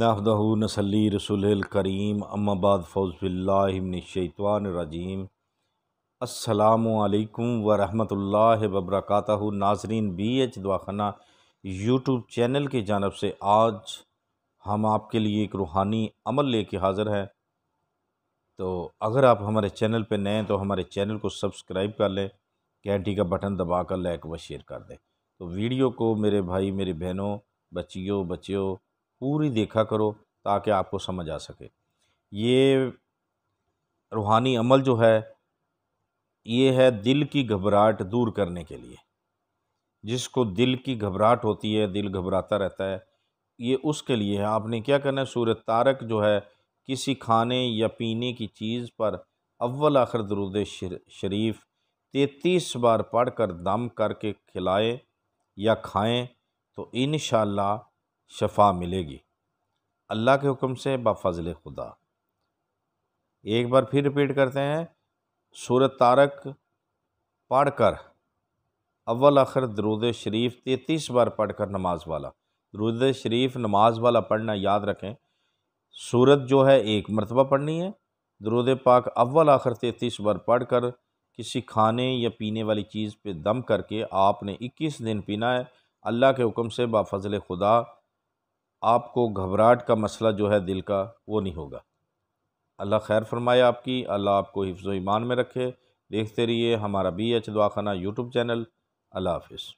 नहदह नसली रसूल करीम अम्माबाद फ़ौज फ़ौज़बिल्लाशवानरजीम असलकम वरहमल वबरक नाजरीन बी एच दवाखाना यूट्यूब चैनल की जानब से आज हम आपके लिए एक रूहानी अमल ले कर हाज़िर हैं तो अगर आप हमारे चैनल पर नए तो हमारे चैनल को सब्सक्राइब कर लें कैंटी का बटन दबा कर लाइक व शेयर कर दें तो वीडियो को मेरे भाई मेरी बहनों बच्चियों बच्चियों पूरी देखा करो ताकि आपको समझ आ सके ये रूहानी अमल जो है ये है दिल की घबराहट दूर करने के लिए जिसको दिल की घबराहट होती है दिल घबराता रहता है ये उसके लिए है आपने क्या करना है सूर्य तारक जो है किसी खाने या पीने की चीज़ पर अव्वल आखिर दरुद शरीफ तैतीस बार पढ़ कर दम करके खिलाएं या खाएं तो इन शफा मिलेगी अल्लाह के हुक्म से बफजल खुदा एक बार फिर रिपीट करते हैं सूरत तारक पढ़कर अव्वल आखिर दरुद शरीफ तैतीस बार पढ़कर नमाज वाला दरुद शरीफ नमाज वाला पढ़ना याद रखें सूरत जो है एक मरतबा पढ़नी है दरुद पाक अव्वल आखिर तैतीस बार पढ़ कर किसी खाने या पीने वाली चीज़ पे दम करके आपने इक्कीस दिन पीना है अल्लाह के हुक्म से बाफजल खुदा आपको घबराहट का मसला जो है दिल का वो नहीं होगा अल्लाह खैर फरमाए आपकी अल्लाह आपको हिफ्ज़ ईमान में रखे देखते रहिए हमारा बी एच दुआखाना यूट्यूब चैनल अल्लाह हाफिज़